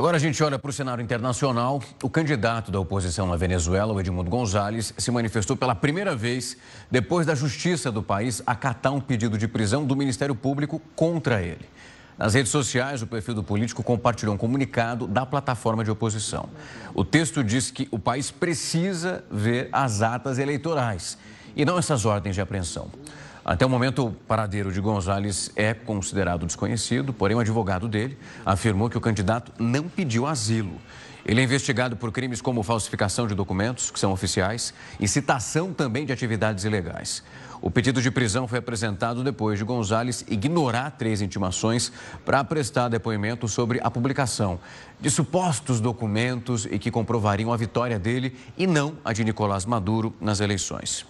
Agora a gente olha para o cenário internacional. O candidato da oposição na Venezuela, o Edmundo Gonzalez, se manifestou pela primeira vez depois da justiça do país acatar um pedido de prisão do Ministério Público contra ele. Nas redes sociais, o perfil do político compartilhou um comunicado da plataforma de oposição. O texto diz que o país precisa ver as atas eleitorais e não essas ordens de apreensão. Até o momento, o paradeiro de Gonzalez é considerado desconhecido, porém, o advogado dele afirmou que o candidato não pediu asilo. Ele é investigado por crimes como falsificação de documentos, que são oficiais, e citação também de atividades ilegais. O pedido de prisão foi apresentado depois de Gonzalez ignorar três intimações para prestar depoimento sobre a publicação de supostos documentos e que comprovariam a vitória dele e não a de Nicolás Maduro nas eleições.